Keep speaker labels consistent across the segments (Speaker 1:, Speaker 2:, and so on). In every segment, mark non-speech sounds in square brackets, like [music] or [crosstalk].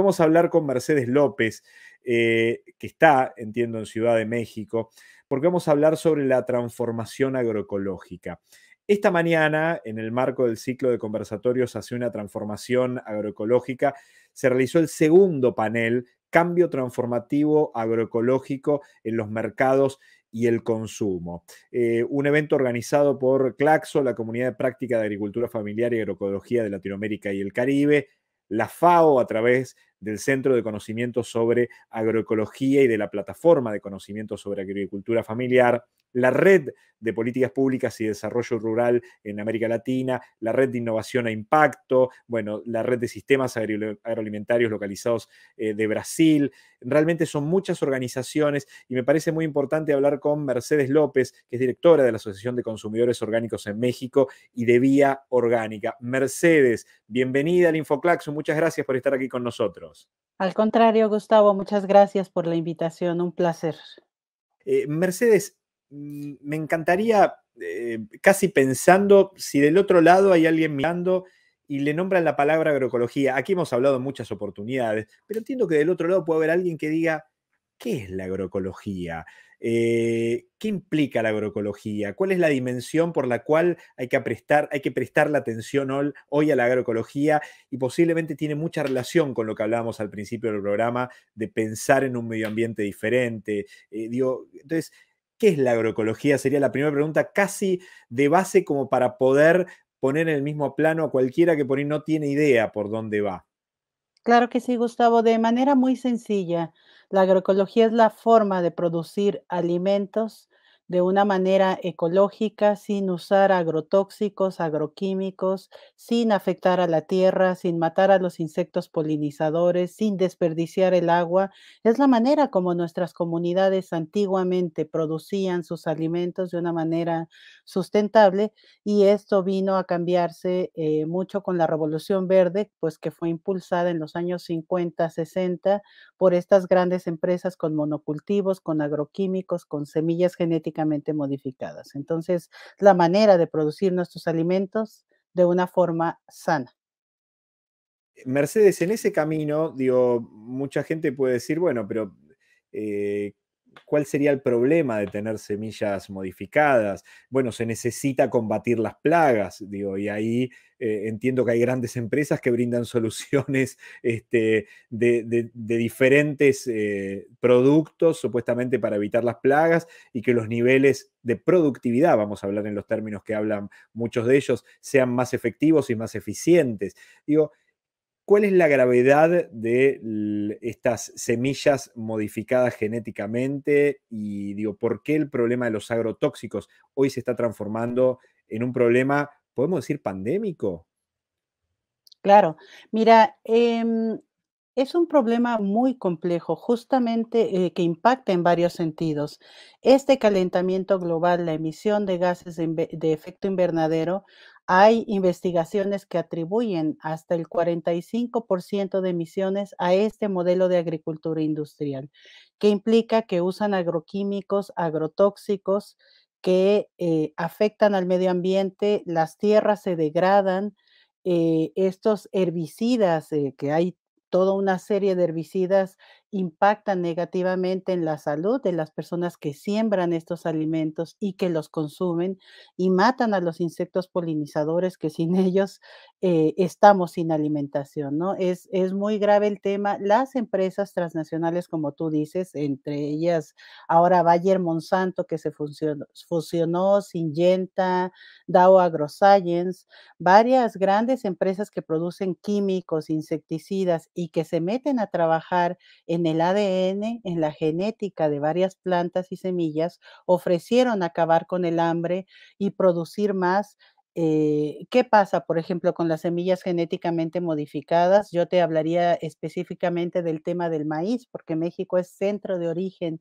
Speaker 1: Vamos a hablar con Mercedes López, eh, que está, entiendo, en Ciudad de México, porque vamos a hablar sobre la transformación agroecológica. Esta mañana, en el marco del ciclo de conversatorios hacia una transformación agroecológica, se realizó el segundo panel, Cambio Transformativo Agroecológico en los Mercados y el consumo. Eh, un evento organizado por Claxo, la Comunidad de Práctica de Agricultura Familiar y Agroecología de Latinoamérica y el Caribe, la FAO a través del Centro de Conocimiento sobre Agroecología y de la Plataforma de Conocimiento sobre Agricultura Familiar, la Red de Políticas Públicas y Desarrollo Rural en América Latina, la Red de Innovación a e Impacto, bueno, la Red de Sistemas Agroalimentarios Localizados eh, de Brasil. Realmente son muchas organizaciones y me parece muy importante hablar con Mercedes López, que es directora de la Asociación de Consumidores Orgánicos en México y de Vía Orgánica. Mercedes, bienvenida al Infoclaxo, muchas gracias por estar aquí con nosotros.
Speaker 2: Al contrario, Gustavo, muchas gracias por la invitación, un placer. Eh,
Speaker 1: Mercedes, mm, me encantaría, eh, casi pensando, si del otro lado hay alguien mirando y le nombran la palabra agroecología, aquí hemos hablado muchas oportunidades, pero entiendo que del otro lado puede haber alguien que diga, ¿Qué es la agroecología? Eh, ¿Qué implica la agroecología? ¿Cuál es la dimensión por la cual hay que, prestar, la atención hoy, a la agroecología? Y posiblemente tiene mucha relación con lo que hablábamos al principio del programa de pensar en un medio ambiente diferente. Eh, entonces, ¿qué es la agroecología? Sería la primera pregunta casi de base como para poder poner en el mismo plano a cualquiera que por ahí no tiene idea por dónde va.
Speaker 2: Claro que sí, Gustavo, de manera muy sencilla. La agroecología es la forma de producir alimentos de una manera ecológica, sin usar agrotóxicos, agroquímicos, sin afectar a la tierra, sin matar a los insectos polinizadores, sin desperdiciar el agua. Es la manera como nuestras comunidades antiguamente producían sus alimentos de una manera sustentable y esto vino a cambiarse eh, mucho con la Revolución Verde, pues que fue impulsada en los años 50, 60 por estas grandes empresas con monocultivos, con agroquímicos, con semillas genéticas modificadas. Entonces, la manera de producir nuestros alimentos de una forma sana.
Speaker 1: Eh, Mercedes, en ese camino, digo, mucha gente puede decir, bueno, pero eh, ¿Cuál sería el problema de tener semillas modificadas? Bueno, se necesita combatir las plagas, digo, y ahí eh, entiendo que hay grandes empresas que brindan [laughs] soluciones este, de, diferentes eh, productos supuestamente para evitar las plagas y que los niveles de productividad, vamos a hablar en los términos que hablan muchos de ellos, sean más efectivos y más eficientes. Digo, ¿Cuál es la gravedad de estas semillas modificadas genéticamente? Y digo, ¿por qué el problema de los agrotóxicos hoy se está transformando en un problema, podemos decir,
Speaker 2: pandémico? Claro, mira, em, es un problema muy complejo, justamente eh, que impacta en varios sentidos. Este calentamiento global, la emisión de gases de efecto invernadero, hay investigaciones que atribuyen hasta el 45% de emisiones a este modelo de agricultura industrial, que implica que usan agroquímicos, agrotóxicos que eh, afectan al medio ambiente, las tierras se degradan, eh, estos herbicidas, eh, que hay toda una serie de herbicidas impactan negativamente en la salud de las personas que siembran estos alimentos y que los consumen y matan a los insectos polinizadores que sin [laughs] ellos eh, estamos sin alimentación, ¿no? Es, es muy grave el tema. Las empresas transnacionales, como tú dices, entre ellas ahora Bayer Monsanto, que se fusionó, fusionó Syngenta, Dow AgroScience, varias grandes empresas que producen químicos, insecticidas y que se meten a trabajar en en el ADN, en la genética de varias plantas y semillas, ofrecieron acabar con el hambre y producir más eh, ¿qué pasa, por ejemplo, con las semillas genéticamente modificadas? Yo te hablaría específicamente del tema del maíz, porque México es centro de origen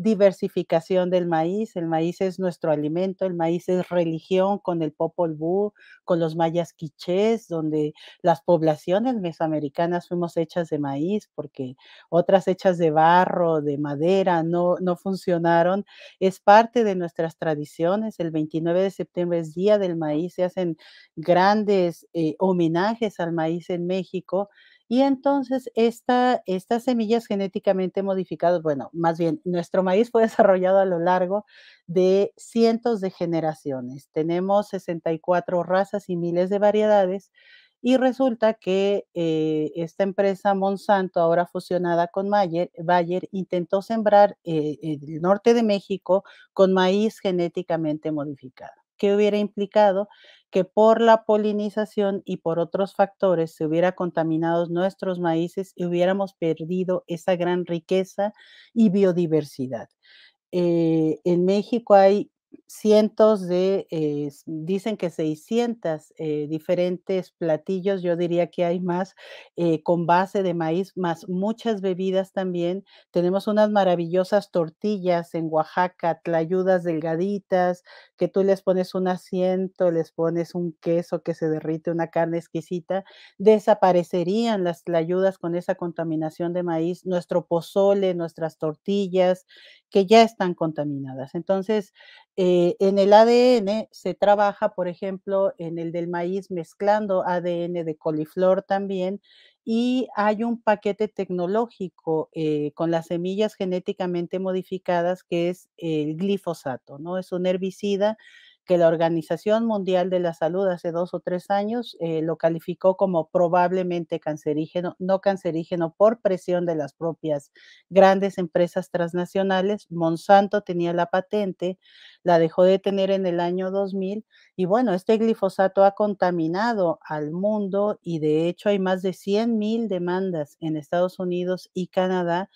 Speaker 2: diversificación del maíz. El maíz es nuestro alimento, el maíz es religión con el Popol Vuh, con los mayas quichés, donde las poblaciones mesoamericanas fuimos hechas de maíz porque otras hechas de barro, de madera, no, no funcionaron. Es parte de nuestras tradiciones. El 29 de septiembre es Día del Maíz, se hacen grandes eh, homenajes al maíz en México y entonces estas semillas genéticamente modificadas, bueno, más bien, nuestro maíz fue [laughs] desarrollado a lo largo de cientos de generaciones. Tenemos 64 razas y miles de variedades. Y resulta que eh, esta empresa Monsanto, ahora fusionada con Bayer, intentó sembrar eh, el norte de México con maíz genéticamente modificado. ¿qué hubiera implicado que por la polinización y por otros factores se hubiera contaminado nuestros maíces y hubiéramos perdido esa gran riqueza y biodiversidad. Eh, en México hay cientos de, eh, dicen que 600 eh, diferentes platillos, yo diría que hay más, eh, con base de maíz, más muchas bebidas también. Tenemos unas maravillosas tortillas en Oaxaca, tlayudas delgaditas, que tú les pones un asiento, les pones un queso que se derrite, una carne exquisita. Desaparecerían las tlayudas con esa contaminación de maíz, nuestro pozole, nuestras tortillas, que ya están contaminadas. Entonces, eh, en el ADN se trabaja, por ejemplo, en el del maíz mezclando ADN de coliflor también y hay un paquete tecnológico eh, con las semillas genéticamente modificadas que es el glifosato, ¿no? Es un herbicida que la Organización Mundial de la Salud hace dos o tres años eh, lo calificó como probablemente cancerígeno, no cancerígeno por presión de las propias grandes empresas transnacionales. Monsanto tenía la patente, la dejó de tener en el año 2000 y bueno, este glifosato ha contaminado al mundo y de hecho hay más de 100 mil demandas en Estados Unidos y Canadá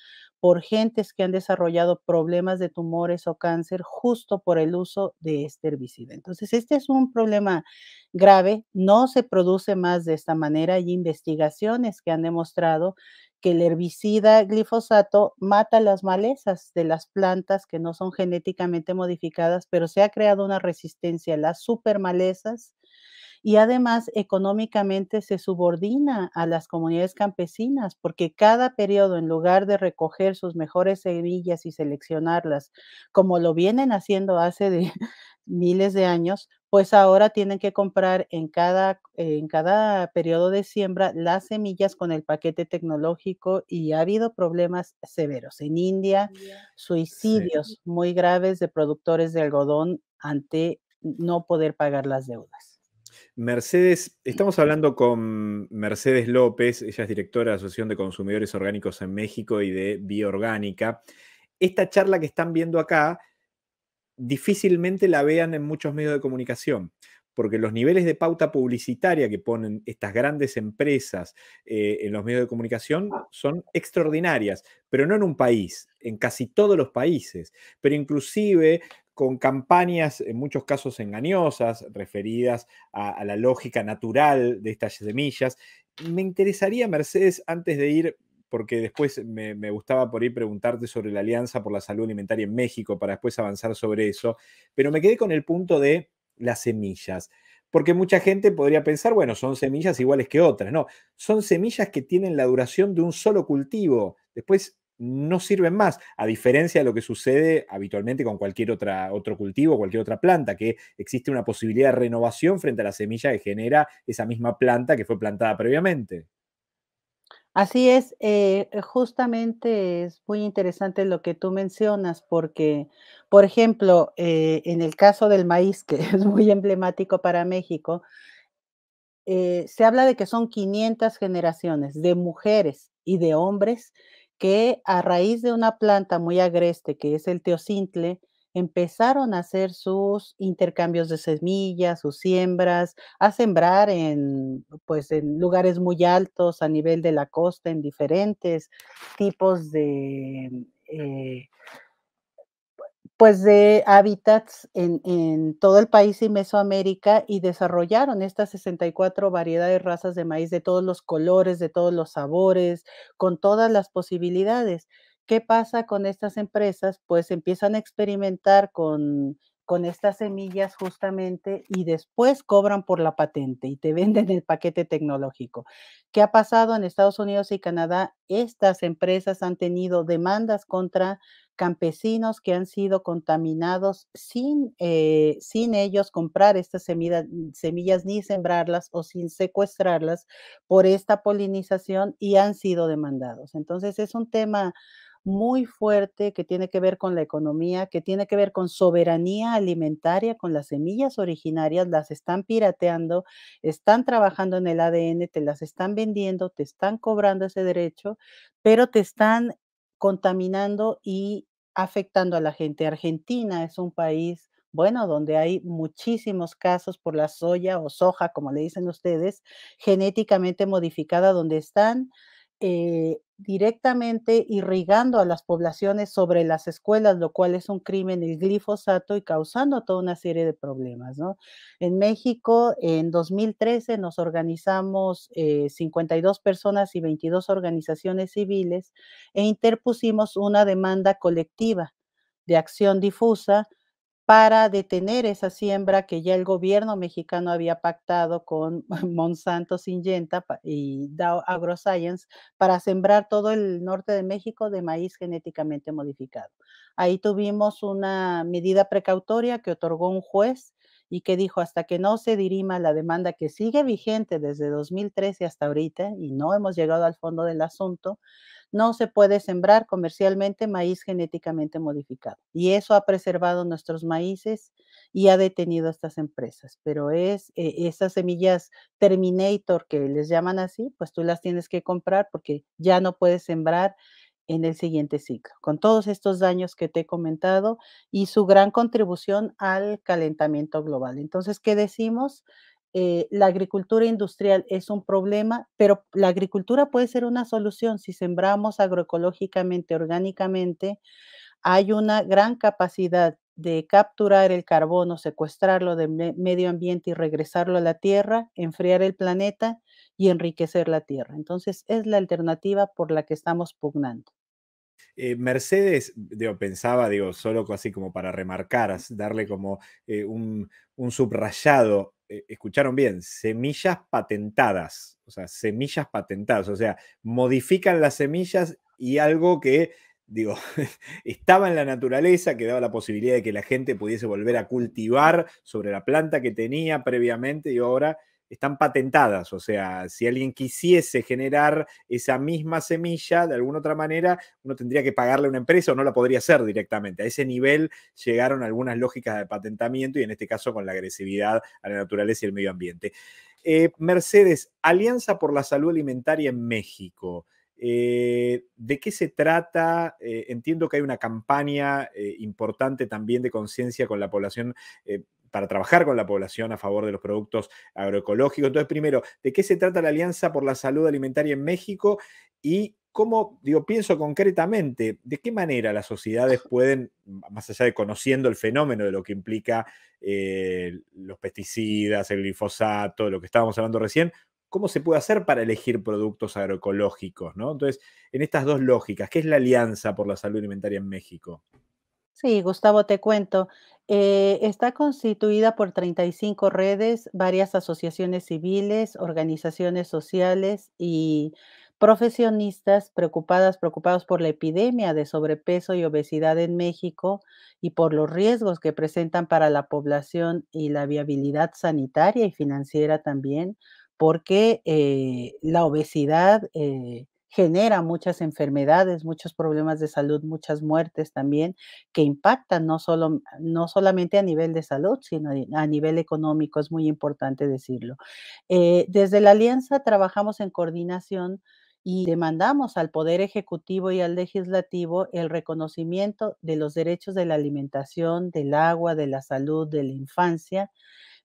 Speaker 2: por gentes que han desarrollado problemas de tumores o cáncer justo por el uso de este herbicida. Entonces, este es un problema grave, no se produce más de esta manera. Hay investigaciones que han demostrado que el herbicida glifosato mata las malezas de las plantas que no son genéticamente modificadas, pero se ha creado una resistencia a las supermalezas y además económicamente se subordina a las comunidades campesinas porque cada periodo en lugar de recoger sus mejores semillas y seleccionarlas como lo vienen haciendo hace de [laughs] miles de años, pues ahora tienen que comprar en cada, en cada periodo de siembra las semillas con el paquete tecnológico y ha habido problemas severos. En India, suicidios muy graves de productores de algodón ante no poder pagar las deudas.
Speaker 1: Mercedes, estamos hablando con Mercedes López, ella es directora de la Asociación de Consumidores Orgánicos en México y de Bioorgánica. Esta charla que están viendo acá, difícilmente la vean en muchos medios de comunicación porque los niveles de pauta publicitaria que ponen estas grandes empresas eh, en los medios de comunicación ah. son extraordinarias, pero no en un país, en casi todos los países, pero inclusive con campañas en muchos casos engañosas referidas a, la lógica natural de estas semillas. Me interesaría, Mercedes, antes de ir porque después me, me, gustaba por ahí preguntarte sobre la Alianza por la Salud Alimentaria en México para después avanzar sobre eso, pero me quedé con el punto de las semillas. Porque mucha gente podría pensar, bueno, son semillas iguales que otras. No, son semillas que tienen la duración de un solo cultivo. Después no sirven más, a diferencia de lo que sucede habitualmente con cualquier otra, otro cultivo, cualquier otra planta, que existe una posibilidad de renovación frente a la semilla que genera esa misma planta que fue plantada previamente.
Speaker 2: Así es, eh, justamente es muy interesante lo que tú mencionas, porque por ejemplo, eh, en el caso del maíz, que [laughs] es muy emblemático para México, eh, se habla de que son 500 generaciones de mujeres y de hombres que a raíz de una planta muy agreste, que es el teocintle, empezaron a hacer sus intercambios de semillas, sus siembras, a sembrar en, pues, en lugares muy altos a nivel de la costa, en diferentes tipos de, eh, pues de hábitats en, en, todo el país y Mesoamérica y desarrollaron estas 64 variedades de razas de maíz de todos los colores, de todos los sabores, con todas las posibilidades. ¿Qué pasa con estas empresas? Pues empiezan a experimentar con con estas semillas justamente y después cobran por la patente y te venden el paquete tecnológico. ¿Qué ha pasado en Estados Unidos y Canadá? Estas empresas han tenido demandas contra campesinos que han sido contaminados sin, eh, sin ellos comprar estas semillas ni sembrarlas o sin secuestrarlas por esta polinización y han sido demandados. Entonces es un tema muy fuerte que tiene que ver con la economía, que tiene que ver con soberanía alimentaria, con las semillas originarias, las están pirateando, están trabajando en el ADN, te las están vendiendo, te están cobrando ese derecho, pero te están contaminando y afectando a la gente. Argentina es un país bueno, donde hay muchísimos casos por la soya o soja, como le dicen ustedes, genéticamente modificada, donde están eh, directamente irrigando a las poblaciones sobre las escuelas, lo cual es un crimen, el glifosato, y causando toda una serie de problemas. En México, en 2013, nos organizamos 52 eh, personas y 22 organizaciones civiles e interpusimos una demanda colectiva de acción difusa para detener esa siembra que ya el gobierno mexicano había pactado con [laughs] Monsanto, Syngenta y Dow AgroScience para sembrar todo el norte de México de maíz genéticamente modificado. Ahí tuvimos una medida precautoria que otorgó un juez y que dijo hasta que no se dirima la demanda que sigue vigente desde 2013 hasta ahorita y no hemos llegado al fondo del asunto, no se puede sembrar comercialmente maíz genéticamente modificado. Y eso ha preservado nuestros maíces y ha detenido a estas empresas. Pero es eh, esas semillas Terminator que les llaman así, pues tú las tienes que comprar porque ya no puedes sembrar en el siguiente ciclo, con todos estos daños que te he comentado y su gran contribución al calentamiento global. Entonces, ¿qué decimos? Eh, la agricultura industrial es un problema, pero la agricultura puede ser una solución si sembramos agroecológicamente, orgánicamente. Hay una gran capacidad de capturar el carbono, secuestrarlo del medio ambiente y regresarlo a la tierra, enfriar el planeta y enriquecer la tierra. Entonces, es la alternativa por la que estamos pugnando.
Speaker 1: Eh, Mercedes, digo, pensaba, digo, solo así como para remarcar, darle como eh, un, subrayado, eh, escucharon bien, semillas patentadas, o sea, semillas patentadas, o sea, modifican las semillas y algo que, digo, [laughs] estaba en la naturaleza, que daba la posibilidad de que la gente pudiese volver a cultivar sobre la planta que tenía previamente y ahora están patentadas, o sea, si alguien quisiese generar esa misma semilla de alguna otra manera, uno tendría que pagarle a una empresa o no la podría hacer directamente. A ese nivel llegaron algunas lógicas de patentamiento y en este caso con la agresividad a la naturaleza y el medio ambiente. Eh, Mercedes, Alianza por la Salud Alimentaria en México. Eh, ¿De qué se trata? Eh, entiendo que hay una campaña eh, importante también de conciencia con la población. para trabajar con la población a favor de los productos agroecológicos. Entonces, primero, ¿de qué se trata la Alianza por la Salud Alimentaria en México? Y cómo, digo, pienso concretamente, ¿de qué manera las sociedades pueden, más allá de conociendo el fenómeno de lo que implica los pesticidas, el glifosato, lo que estábamos hablando recién, cómo se puede hacer para elegir productos agroecológicos, ¿no? Entonces, en estas dos lógicas, ¿qué es la Alianza por la Salud Alimentaria en México?
Speaker 2: Sí, Gustavo, te cuento. Eh, está constituida por 35 redes, varias asociaciones civiles, organizaciones sociales y profesionistas preocupadas, preocupados por la epidemia de sobrepeso y obesidad en México y por los riesgos que presentan para la población y la viabilidad sanitaria y financiera también, porque eh, la obesidad eh, genera muchas enfermedades, muchos problemas de salud, muchas muertes también, que impactan no, no solamente a nivel de salud, sino a nivel económico, es muy importante decirlo. Eh, desde la Alianza trabajamos en coordinación y demandamos al Poder Ejecutivo y al Legislativo el reconocimiento de los derechos de la alimentación, del agua, de la salud, de la infancia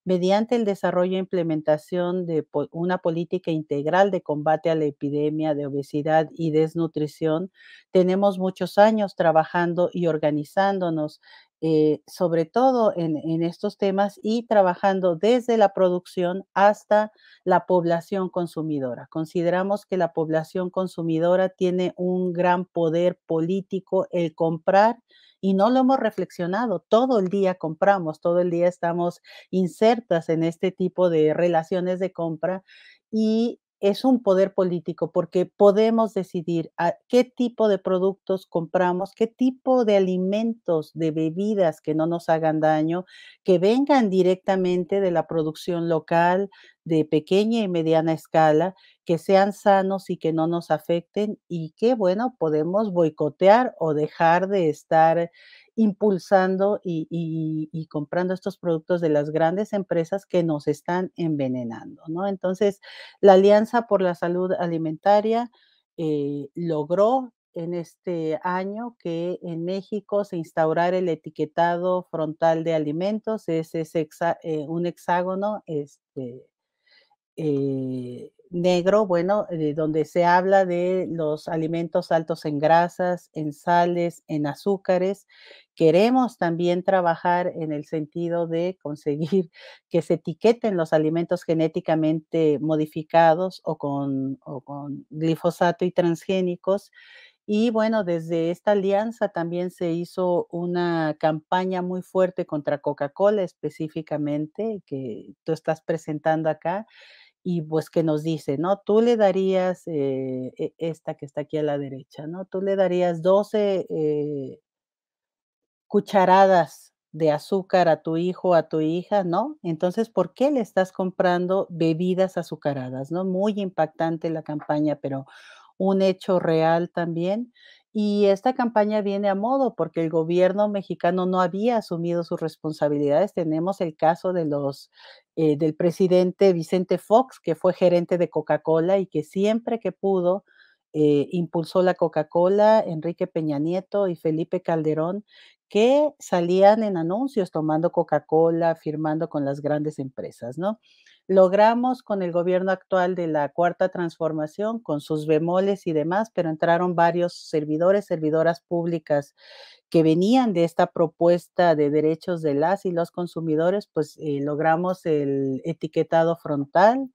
Speaker 2: mediante el desarrollo e implementación de una política integral de combate a la epidemia de obesidad y desnutrición. Tenemos muchos años trabajando y organizándonos eh, sobre todo en, estos temas y trabajando desde la producción hasta la población consumidora. Consideramos que la población consumidora tiene un gran poder político el comprar y no lo hemos reflexionado. Todo el día compramos, todo el día estamos insertas en este tipo de relaciones de compra y es un poder político porque podemos decidir qué tipo de productos compramos, qué tipo de alimentos, de bebidas que no nos hagan daño, que vengan directamente de la producción local, de pequeña y mediana escala, que sean sanos y que no nos afecten y que, bueno, podemos boicotear o dejar de estar impulsando y, comprando estos productos de las grandes empresas que nos están envenenando, ¿no? Entonces, la Alianza por la Salud Alimentaria eh, logró en este año que en México se instaurara el etiquetado frontal de alimentos, es eh, un hexágono este, eh, negro, bueno, eh, donde se habla de los alimentos altos en grasas, en sales, en azúcares. Queremos también trabajar en el sentido de conseguir [laughs] que se etiqueten los alimentos genéticamente modificados o con, o con glifosato y transgénicos. Y bueno, desde esta alianza también se hizo una campaña muy fuerte contra Coca-Cola específicamente, que tú estás presentando acá, y pues que nos dice, ¿no? Tú le darías, eh, e, esta que está aquí a la derecha, ¿no? Tú le darías 12 eh, cucharadas de azúcar a tu hijo, a tu hija, ¿no? Entonces, ¿por qué le estás comprando bebidas azucaradas, ¿no? Muy impactante la campaña, pero un hecho real también. Y esta campaña viene a modo porque el gobierno mexicano no había asumido sus responsabilidades. Tenemos el caso de los eh, del presidente Vicente Fox, que fue gerente de Coca-Cola y que siempre que pudo eh, impulsó la Coca-Cola, Enrique Peña Nieto y Felipe Calderón, que salían en anuncios tomando Coca-Cola, firmando con las grandes empresas, ¿no? Logramos con el gobierno actual de la cuarta transformación, con sus bemoles y demás, pero entraron varios servidores, servidoras públicas que venían de esta propuesta de derechos de las y los consumidores, pues eh, logramos el etiquetado frontal,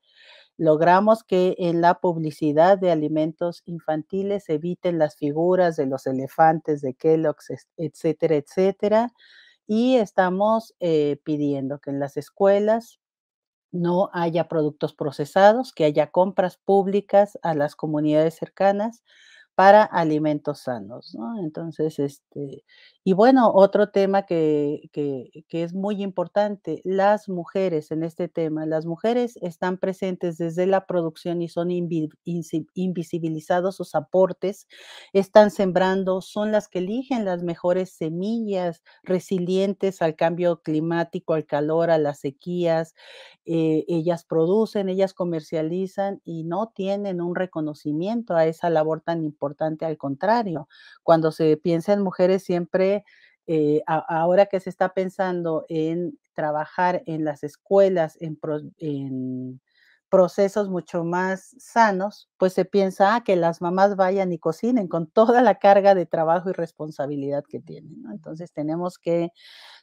Speaker 2: logramos que en la publicidad de alimentos infantiles eviten las figuras de los elefantes, de Kellogg's, etcétera, etcétera. Y estamos eh, pidiendo que en las escuelas no haya productos procesados, que haya compras públicas a las comunidades cercanas para alimentos sanos, Entonces, este, y bueno, otro tema que, es muy importante, las mujeres en este tema, las mujeres están presentes desde la producción y son invisibilizados sus aportes, están sembrando, son las que eligen las mejores semillas resilientes al cambio climático, al calor, a las sequías, eh, ellas producen, ellas comercializan y no tienen un reconocimiento a esa labor tan importante al contrario, cuando se piensa en mujeres siempre, eh, ahora que se está pensando en trabajar en las escuelas, en, procesos mucho más sanos, pues se piensa ah, que las mamás vayan y cocinen con toda la carga de trabajo y responsabilidad que tienen. Entonces tenemos que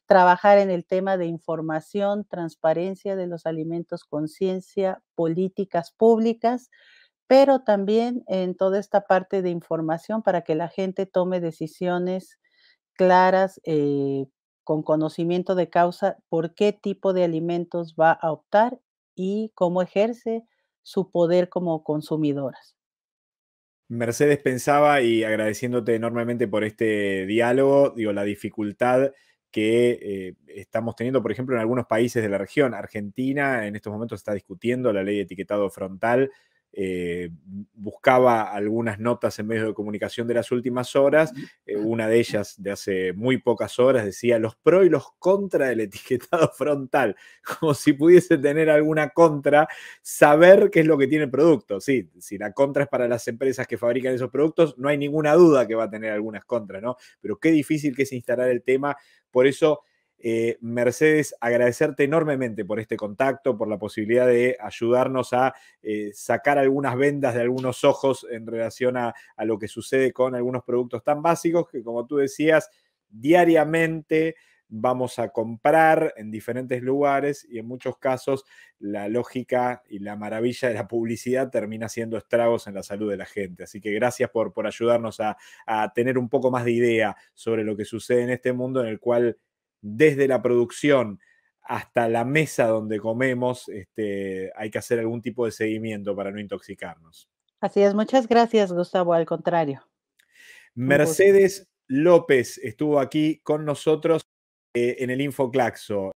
Speaker 2: trabajar en el tema de información, transparencia de los alimentos, conciencia, políticas públicas pero también en toda esta parte de información para que la gente tome decisiones claras, eh, con conocimiento de causa, por qué tipo de alimentos va a optar y cómo ejerce su poder como consumidoras.
Speaker 1: Mercedes pensaba, y agradeciéndote enormemente por este diálogo, digo, la dificultad que eh, estamos teniendo, por ejemplo, en algunos países de la región. Argentina en estos momentos está discutiendo la ley de etiquetado frontal eh, buscaba algunas notas en medios de comunicación de las últimas horas. Eh, ah. una de ellas de hace muy pocas horas decía los pro y los contra del etiquetado [laughs] frontal, como si pudiese tener alguna contra, saber qué es lo que tiene el producto. Sí, si la contra es para las empresas que fabrican esos productos, no hay ninguna duda que va a tener algunas contras, ¿no? Pero qué difícil que es instalar el tema. Por eso eh, Mercedes, agradecerte enormemente por este contacto, por la posibilidad de ayudarnos a eh, sacar algunas vendas de algunos ojos en relación a, lo que sucede con algunos productos tan básicos que, como tú decías, diariamente vamos a comprar en diferentes lugares y en muchos casos la lógica y la maravilla de la publicidad termina siendo estragos en la salud de la gente. Así que gracias por, por ayudarnos a, a tener un poco más de idea sobre lo que sucede en este mundo en el cual desde la producción hasta la mesa donde comemos, este, hay que hacer algún tipo de seguimiento para no intoxicarnos.
Speaker 2: Así es, muchas gracias Gustavo, al contrario.
Speaker 1: Mercedes López estuvo aquí con nosotros eh, en el Infoclaxo.